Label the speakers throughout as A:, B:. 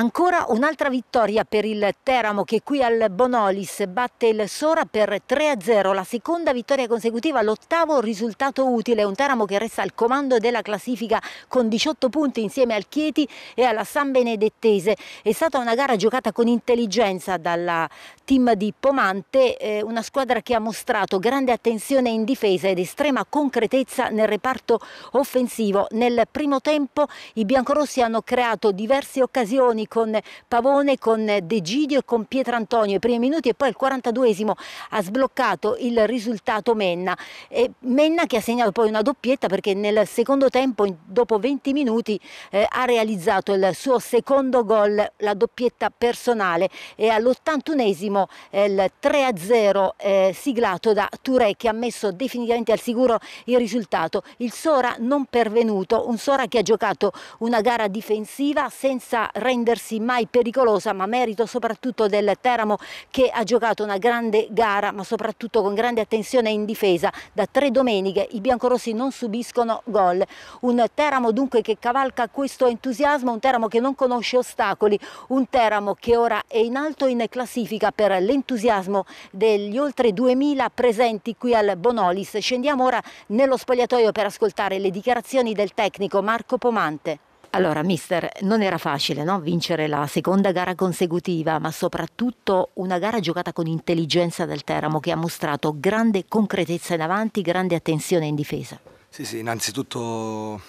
A: Ancora un'altra vittoria per il Teramo che qui al Bonolis batte il Sora per 3-0, la seconda vittoria consecutiva, l'ottavo risultato utile, un Teramo che resta al comando della classifica con 18 punti insieme al Chieti e alla San Benedettese. È stata una gara giocata con intelligenza dalla team di Pomante, eh, una squadra che ha mostrato grande attenzione in difesa ed estrema concretezza nel reparto offensivo. Nel primo tempo i biancorossi hanno creato diverse occasioni con Pavone, con De Gidio e con Pietro Antonio i primi minuti e poi al 42esimo ha sbloccato il risultato Menna. E Menna che ha segnato poi una doppietta perché nel secondo tempo, dopo 20 minuti, eh, ha realizzato il suo secondo gol, la doppietta personale e all'81esimo eh, il 3-0 eh, siglato da Touré che ha messo definitivamente al sicuro il risultato. Il Sora non pervenuto, un Sora che ha giocato una gara difensiva senza rendersi rivelarsi mai pericolosa, ma merito soprattutto del Teramo che ha giocato una grande gara, ma soprattutto con grande attenzione in difesa. Da tre domeniche i biancorossi non subiscono gol. Un Teramo dunque che cavalca questo entusiasmo, un Teramo che non conosce ostacoli, un Teramo che ora è in alto in classifica per l'entusiasmo degli oltre 2000 presenti qui al Bonolis. Scendiamo ora nello spogliatoio per ascoltare le dichiarazioni del tecnico Marco Pomante. Allora, mister, non era facile no? vincere la seconda gara consecutiva, ma soprattutto una gara giocata con intelligenza del Teramo che ha mostrato grande concretezza in avanti, grande attenzione in difesa.
B: Sì, sì, innanzitutto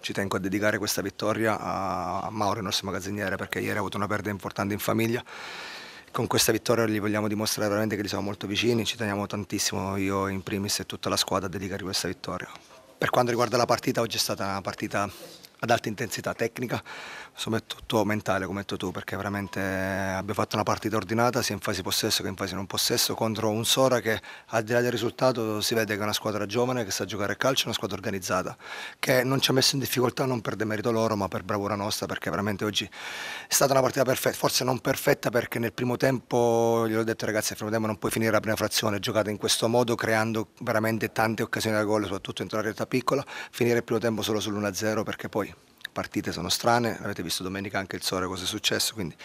B: ci tengo a dedicare questa vittoria a Mauro, il nostro magazziniere, perché ieri ha avuto una perdita importante in famiglia. Con questa vittoria gli vogliamo dimostrare veramente che gli siamo molto vicini, ci teniamo tantissimo io in primis e tutta la squadra a dedicare questa vittoria. Per quanto riguarda la partita, oggi è stata una partita ad alta intensità tecnica, soprattutto mentale come hai detto tu, perché veramente abbiamo fatto una partita ordinata sia in fase possesso che in fase non possesso contro un Sora che al di là del risultato si vede che è una squadra giovane che sa giocare a calcio, una squadra organizzata, che non ci ha messo in difficoltà non per demerito loro ma per bravura nostra, perché veramente oggi è stata una partita perfetta, forse non perfetta perché nel primo tempo, glielo ho detto ragazzi, nel primo tempo non puoi finire la prima frazione giocata in questo modo creando veramente tante occasioni da gol, soprattutto in la realtà piccola, finire il primo tempo solo sull'1-0 perché poi partite sono strane, avete visto domenica anche il Sora cosa è successo, quindi...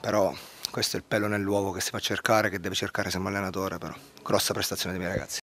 B: però questo è il pelo nell'uovo che si fa cercare, che deve cercare se sempre allenatore, però grossa prestazione dei miei ragazzi.